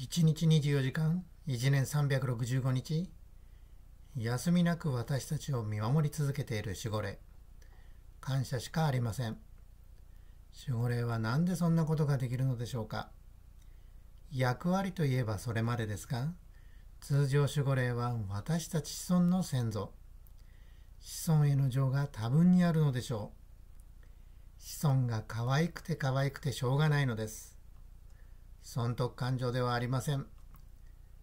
1日24時間1年365日休みなく私たちを見守り続けている守護霊感謝しかありません守護霊は何でそんなことができるのでしょうか役割といえばそれまでですが通常守護霊は私たち子孫の先祖子孫への情が多分にあるのでしょう子孫が可愛くて可愛くてしょうがないのです損得感情ではありません。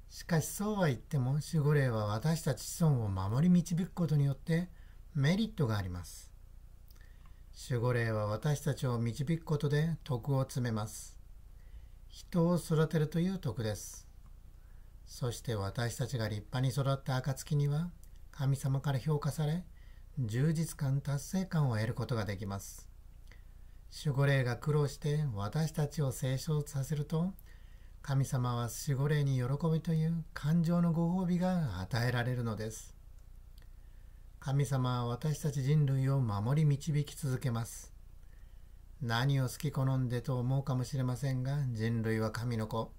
しかしそうは言っても守護霊は私たち子孫を守り導くことによってメリットがあります。守護霊は私たちを導くことで徳を詰めます。人を育てるという徳です。そして私たちが立派に育った暁には神様から評価され充実感達成感を得ることができます。守護霊が苦労して私たちを成長させると神様は守護霊に喜びという感情のご褒美が与えられるのです神様は私たち人類を守り導き続けます何を好き好んでと思うかもしれませんが人類は神の子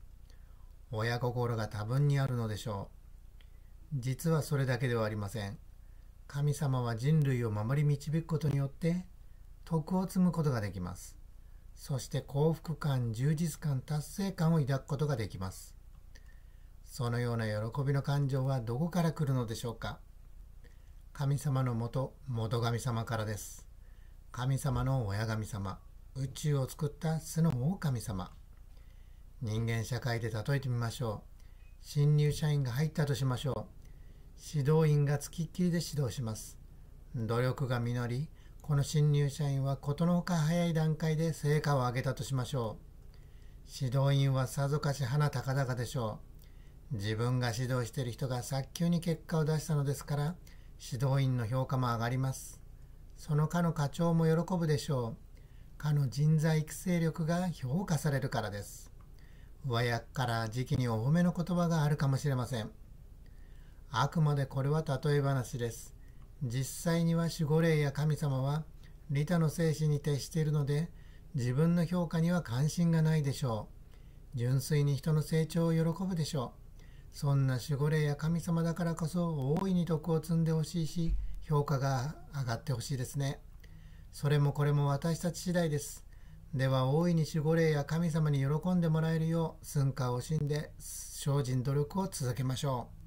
親心が多分にあるのでしょう実はそれだけではありません神様は人類を守り導くことによって徳を積むことができます。そして幸福感、充実感、達成感を抱くことができます。そのような喜びの感情はどこから来るのでしょうか神様のもと、元神様からです。神様の親神様、宇宙を作った巣の王神様。人間社会で例えてみましょう。新入社員が入ったとしましょう。指導員がつきっきりで指導します。努力が実り、この新入社員は事のほか早い段階で成果を上げたとしましょう。指導員はさぞかし花高々でしょう。自分が指導している人が早急に結果を出したのですから、指導員の評価も上がります。その課の課長も喜ぶでしょう。課の人材育成力が評価されるからです。上役から時期にお褒めの言葉があるかもしれません。あくまでこれは例え話です。実際には守護霊や神様は利他の精神に徹しているので自分の評価には関心がないでしょう純粋に人の成長を喜ぶでしょうそんな守護霊や神様だからこそ大いに徳を積んでほしいし評価が上がってほしいですねそれもこれも私たち次第ですでは大いに守護霊や神様に喜んでもらえるよう寸暇を惜しんで精進努力を続けましょう